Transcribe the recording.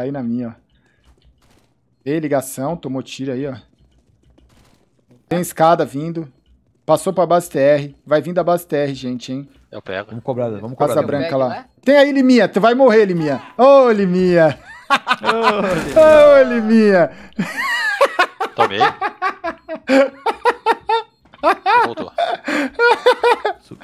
Caí tá na minha, ó. Dei ligação, tomou tiro aí, ó. Tem escada vindo. Passou pra base TR. Vai vir da base TR, gente, hein? Eu pego. Vamos cobrar, vamos cobrar. Casa branca pego, lá. Né? Tem aí, Liminha. Tu vai morrer, Liminha. Ô, oh, Liminha. Ô, oh, Liminha. Tomei. Voltou. Subiu.